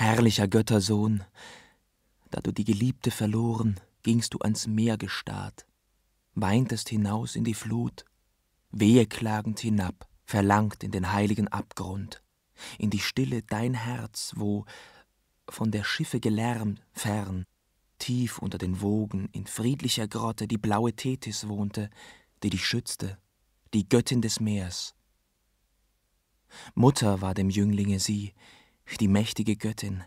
herrlicher Göttersohn, da du die Geliebte verloren, gingst du ans Meer gestarrt, weintest hinaus in die Flut, weheklagend hinab, verlangt in den heiligen Abgrund, in die Stille dein Herz, wo, von der Schiffe gelärmt, fern, tief unter den Wogen in friedlicher Grotte die blaue Thetis wohnte, die dich schützte, die Göttin des Meers. Mutter war dem Jünglinge sie, die mächtige Göttin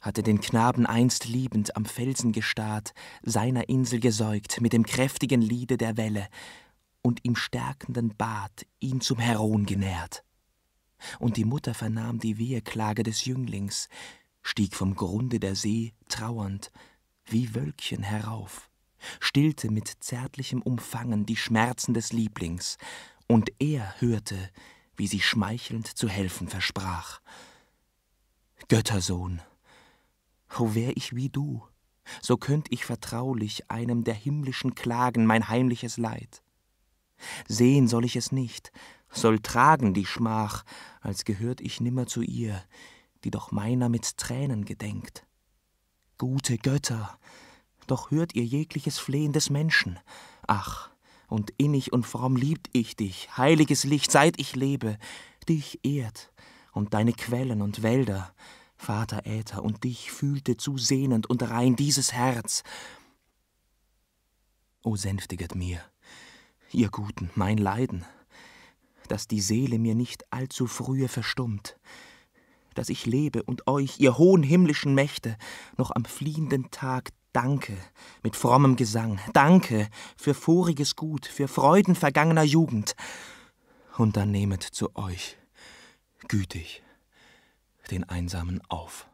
hatte den Knaben einst liebend am Felsen gestarrt, seiner Insel gesäugt mit dem kräftigen Liede der Welle und im stärkenden Bad ihn zum Heron genährt. Und die Mutter vernahm die Weheklage des Jünglings, stieg vom Grunde der See trauernd wie Wölkchen herauf, stillte mit zärtlichem Umfangen die Schmerzen des Lieblings, und er hörte, wie sie schmeichelnd zu helfen versprach, Göttersohn, o oh, wär ich wie du, so könnt ich vertraulich einem der himmlischen klagen mein heimliches Leid. Sehen soll ich es nicht, soll tragen die Schmach, als gehört ich nimmer zu ihr, die doch meiner mit Tränen gedenkt. Gute Götter, doch hört ihr jegliches Flehen des Menschen. Ach, und innig und fromm liebt ich dich, heiliges Licht, seit ich lebe, dich ehrt und deine Quellen und Wälder, Vater Äther, und dich fühlte zu sehnend und rein dieses Herz. O sänftiget mir, ihr Guten, mein Leiden, dass die Seele mir nicht allzu frühe verstummt, dass ich lebe und euch, ihr hohen himmlischen Mächte, noch am fliehenden Tag danke mit frommem Gesang, danke für voriges Gut, für Freuden vergangener Jugend, und dann nehmet zu euch, gütig, den Einsamen auf.